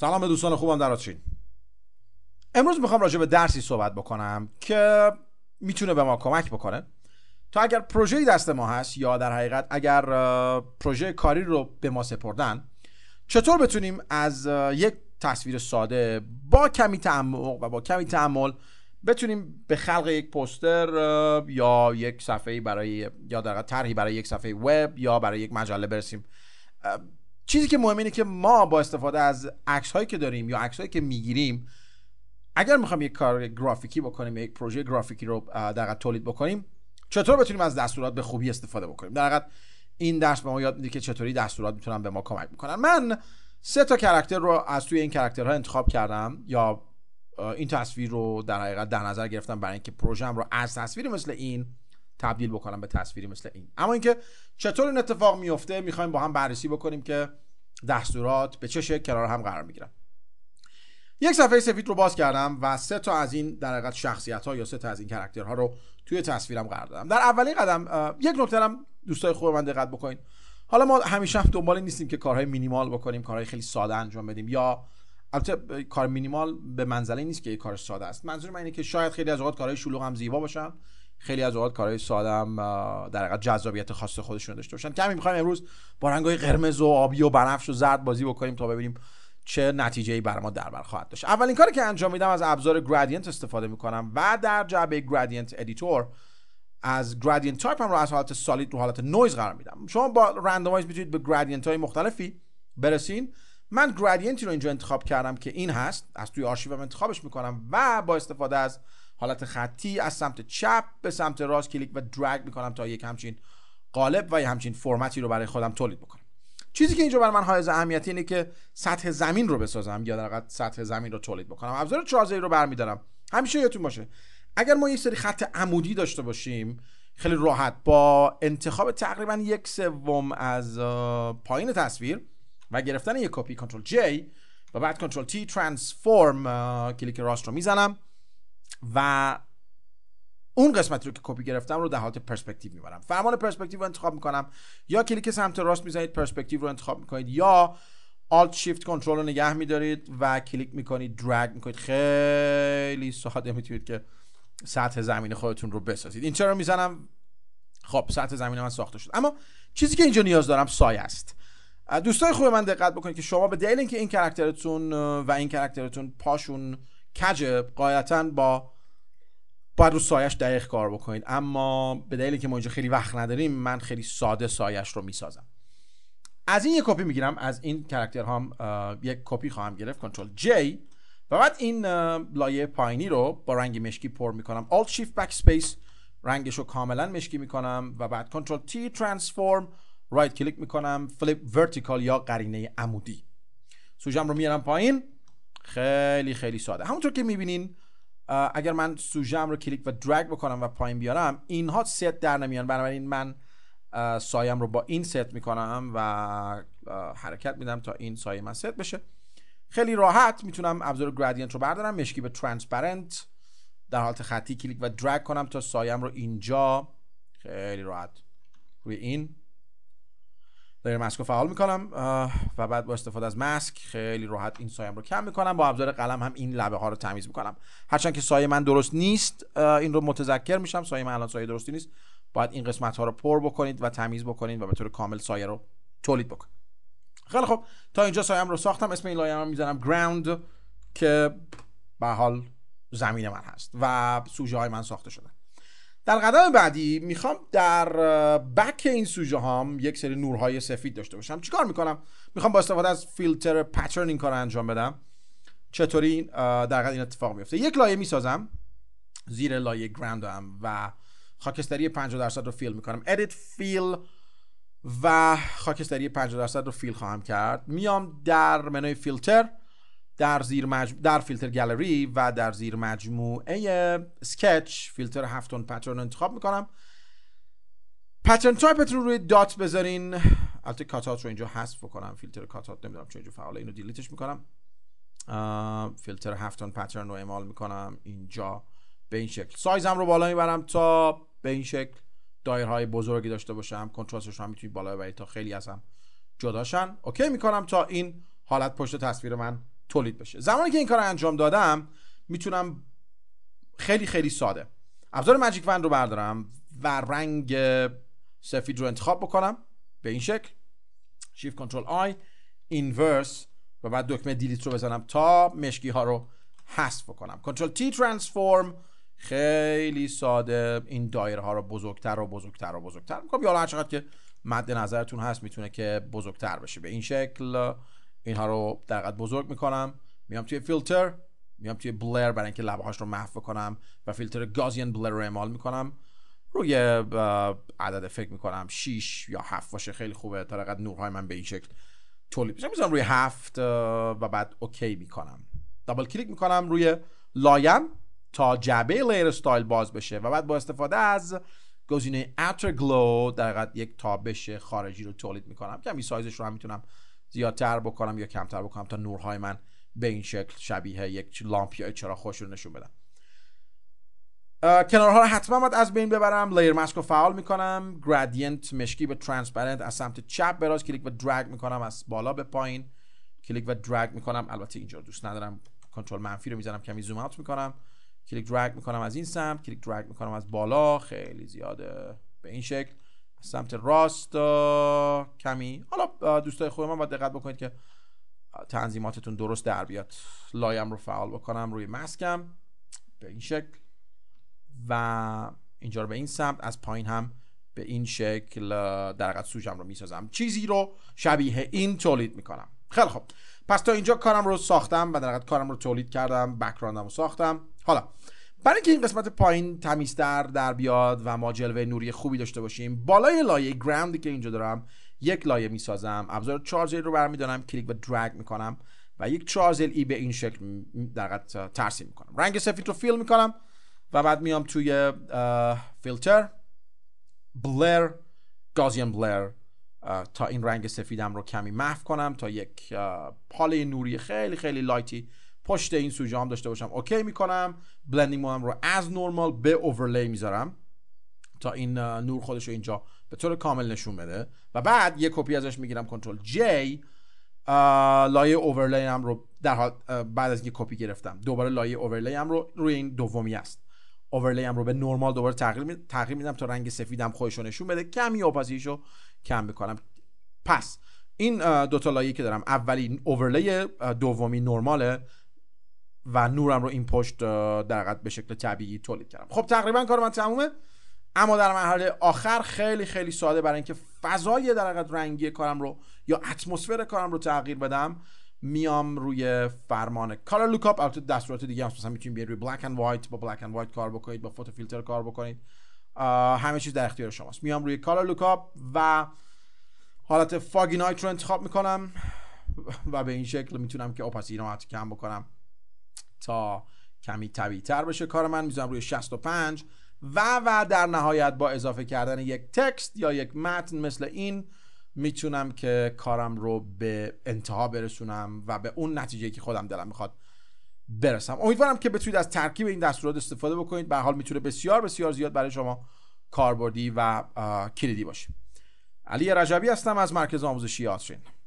سلام دوستان خوبم در آتشین امروز میخوام راجع به درسی صحبت بکنم که میتونه به ما کمک بکنه تا اگر پروژه دست ما هست یا در حقیقت اگر پروژه کاری رو به ما سپردن چطور بتونیم از یک تصویر ساده با کمی تعمق و با کمی تعمل بتونیم به خلق یک پوستر یا یک صفحه برای یا در طرحی برای یک صفحه وب یا برای یک مجله برسیم چیزی که مهم اینه که ما با استفاده از عکس هایی که داریم یا عکس هایی که میگیریم اگر میخوام یک کار گرافیکی بکنیم یک پروژه گرافیکی رو در تولید بکنیم چطور بتونیم از دستورات به خوبی استفاده بکنیم در این درس به ما یاد میده که چطوری دستورات میتونن به ما کمک میکنن من سه تا کرکتر رو از توی این کرکترها انتخاب کردم یا این تصویر رو در حقیقت در نظر گرفتم برای اینکه پروژم رو از تصویر مثل این تبدیل بکنم به تصویری مثل این اما اینکه چطور این اتفاق میفته میخوایم با هم بررسی بکنیم که دستورات به چه شکل کنار هم قرار میگیرن یک صفحه سفید رو باز کردم و سه تا از این در حقیقت شخصیت ها یا سه تا از این ها رو توی تصویرم قرار دادم در اولین قدم یک نکته هم دوستای خوب من دقت بکنین حالا ما همیشه هم دنبال نیستیم که کارهای مینیمال بکنیم کارهای خیلی ساده انجام بدیم یا البته کار مینیمال به منزله نیست که یه کار ساده است منظور من اینه که شاید خیلی از اوقات کارهای شلوغ هم زیبا باشن خیلی از اوقات کارهای هم در حقیقت جذابیت خاص خودشون داشته باشن کمی میخوایم امروز با رنگ‌های قرمز و آبی و بنفش و زرد بازی بکنیم تا ببینیم چه نتیجه‌ای بر ما در بر خواهد داشت اولین کاری که انجام میدم از ابزار گرادینت استفاده میکنم و در جعبه گرادینت ادیتور از گرادینت تایپ هم رو از حالت سالید رو حالت نویز قرار میدم شما با رندومایز میتونید به گرادینت های مختلفی برسین من گرادینتی رو اینجا انتخاب کردم که این هست از توی آرشیوم انتخابش میکنم و با استفاده از حالت خطی از سمت چپ به سمت راست کلیک و درگ میکنم تا یک همچین قالب و یک همچین فرمتی رو برای خودم تولید بکنم چیزی که اینجا برای من حائز اهمیتی اینه که سطح زمین رو بسازم یا در سطح زمین رو تولید بکنم ابزار چارزی رو برمیدارم همیشه یادتون باشه اگر ما یک سری خط عمودی داشته باشیم خیلی راحت با انتخاب تقریبا یک سوم از پایین تصویر و گرفتن یک کپی کنترل J و بعد کنترل تی ترانسفورم کلیک راست رو میزنم و اون قسمتی رو که کپی گرفتم رو در حالت پرسپکتیو میبرم فرمان پرسپکتیو رو انتخاب میکنم یا کلیک سمت راست میزنید پرسپکتیو رو انتخاب میکنید یا Alt Shift کنترل رو نگه میدارید و کلیک میکنید درگ میکنید خیلی ساده میتونید که سطح زمین خودتون رو بسازید این چرا میزنم خب سطح زمین من ساخته شد اما چیزی که اینجا نیاز دارم سایه است دوستان خوب من دقت بکنید که شما به دلیل این کرکترتون و این کرکترتون پاشون کجه قایتا با باید رو سایش دقیق کار بکنید اما به دلیلی که ما اینجا خیلی وقت نداریم من خیلی ساده سایش رو میسازم از این یک کپی میگیرم از این کرکتر هم یک کپی خواهم گرفت کنترل J و بعد این لایه پایینی رو با رنگ مشکی پر میکنم Alt Shift Backspace رنگش رو کاملا مشکی میکنم و بعد کنترل T Transform رایت کلیک میکنم Flip Vertical یا قرینه عمودی سوژم رو میارم پایین خیلی خیلی ساده همونطور که میبینین اگر من سوژم رو کلیک و درگ بکنم و پایین بیارم اینها ست در نمیان بنابراین من سایم رو با این ست میکنم و حرکت میدم تا این سایه من ست بشه خیلی راحت میتونم ابزار گرادینت رو بردارم مشکی به ترانسپرنت در حالت خطی کلیک و درگ کنم تا سایم رو اینجا خیلی راحت روی این دارین ماسک رو فعال میکنم و بعد با استفاده از ماسک خیلی راحت این سایم رو کم میکنم با ابزار قلم هم این لبه ها رو تمیز میکنم هرچند که سایه من درست نیست این رو متذکر میشم سایه من الان سایه درستی نیست باید این قسمت ها رو پر بکنید و تمیز بکنید و به طور کامل سایه رو تولید بکنید خیلی خب تا اینجا سایم رو ساختم اسم این لایه رو میزنم گراوند که به حال زمین من هست و سوژه های من ساخته شده در قدم بعدی میخوام در بک این سوژه هام یک سری نورهای سفید داشته باشم چیکار میکنم میخوام با استفاده از فیلتر پترن این کار رو انجام بدم چطوری در این اتفاق میفته یک لایه میسازم زیر لایه گراندم و خاکستری 50 درصد رو فیل میکنم ادیت فیل و خاکستری 50 درصد رو فیل خواهم کرد میام در منوی فیلتر در زیر در فیلتر گالری و در زیر مجموعه سکچ فیلتر هفتون پترن رو انتخاب میکنم پترن تایپتون رو روی دات بذارین البته کاتات رو اینجا حذف بکنم فیلتر کاتات نمیدونم چه اینجا فعال اینو دیلیتش میکنم فیلتر هفتون پترن رو اعمال میکنم اینجا به این شکل سایزم رو بالا میبرم تا به این شکل دایرهای بزرگی داشته باشم کنتراستش رو هم میتونید بالا ببرید تا خیلی ازم جداشن اوکی میکنم تا این حالت پشت تصویر من تولید بشه زمانی که این کار انجام دادم میتونم خیلی خیلی ساده ابزار ماجیک ون رو بردارم و رنگ سفید رو انتخاب بکنم به این شکل شیفت کنترل آی اینورس و بعد دکمه دیلیت رو بزنم تا مشکی ها رو حذف کنم کنترل تی ترانسفورم خیلی ساده این دایره ها رو بزرگتر و بزرگتر و بزرگتر میکنم یا هر چقدر که مد نظرتون هست میتونه که بزرگتر بشه به این شکل اینها رو در بزرگ میکنم میام توی فیلتر میام توی بلر برای اینکه هاش رو محو کنم و فیلتر گازین بلر رو اعمال میکنم روی عدد فکر میکنم 6 یا 7 باشه خیلی خوبه تا قد نورهای من به این شکل تولید بشه میذارم روی 7 و بعد اوکی میکنم دابل کلیک میکنم روی لایم تا جعبه لیر استایل باز بشه و بعد با استفاده از گزینه اتر گلو در یک تابش خارجی رو تولید میکنم کمی سایزش رو هم میتونم زیادتر بکنم یا کمتر بکنم تا نورهای من به این شکل شبیه یک لامپ یا چرا خوش رو نشون بدم کنارها رو حتما باید از بین ببرم لایر ماسک رو فعال میکنم گرادینت مشکی به ترانسپرنت از سمت چپ براز کلیک و درگ میکنم از بالا به پایین کلیک و درگ میکنم البته اینجا دوست ندارم کنترل منفی رو میزنم کمی زوم اوت میکنم کلیک درگ میکنم از این سمت کلیک درگ میکنم از بالا خیلی زیاده به این شکل سمت راست کمی حالا دوستای خود من باید دقت بکنید که تنظیماتتون درست در بیاد لایم رو فعال بکنم روی مسکم به این شکل و اینجا رو به این سمت از پایین هم به این شکل در سوشم رو میسازم چیزی رو شبیه این تولید میکنم خیلی خوب پس تا اینجا کارم رو ساختم و در کارم رو تولید کردم بکراندم رو ساختم حالا برای اینکه این قسمت پایین تمیزتر در بیاد و ما جلوه نوری خوبی داشته باشیم بالای لایه گراندی که اینجا دارم یک لایه میسازم ابزار چارزل رو برمیدارم کلیک و درگ میکنم و یک چارزل ای به این شکل در ترسیم میکنم رنگ سفید رو فیل میکنم و بعد میام توی فیلتر بلر گازیان بلر تا این رنگ سفیدم رو کمی محو کنم تا یک پاله نوری خیلی خیلی لایتی پشت این سوژه هم داشته باشم اوکی میکنم بلندینگ مودم رو از نورمال به اوورلی میذارم تا این نور خودش رو اینجا به طور کامل نشون بده و بعد یه کپی ازش میگیرم کنترل J لایه اوورلی هم رو در حال بعد از کپی گرفتم دوباره لایه اوورلی هم رو روی این دومی است اوورلی هم رو به نرمال دوباره تغییر تغییر میدم تا رنگ سفیدم خودش نشون بده کمی اپاسیش رو کم بکنم پس این دو تا لایه که دارم اولی اوورلی دومی نورماله. و نورم رو این پشت در به شکل طبیعی تولید کردم خب تقریبا کار من تمومه اما در مرحله آخر خیلی خیلی ساده برای اینکه فضای در رنگی کارم رو یا اتمسفر کارم رو تغییر بدم میام روی فرمان کالر لوکاپ البته دستورات دیگه هم مثلا میتونید بیاید روی بلک اند وایت با بلک اند وایت کار بکنید با فوتو فیلتر کار بکنید همه چیز در اختیار شماست میام روی کالر لوکاپ و حالت فاگی نایت رو انتخاب میکنم و به این شکل میتونم که اپاسیتی رو کم بکنم تا کمی طبیعی تر بشه کار من میذارم روی 65 و و در نهایت با اضافه کردن یک تکست یا یک متن مثل این میتونم که کارم رو به انتها برسونم و به اون نتیجه که خودم دلم میخواد برسم امیدوارم که بتونید از ترکیب این دستورات استفاده بکنید به حال میتونه بسیار بسیار زیاد برای شما کاربردی و کلیدی باشه علی رجبی هستم از مرکز آموزشی آترین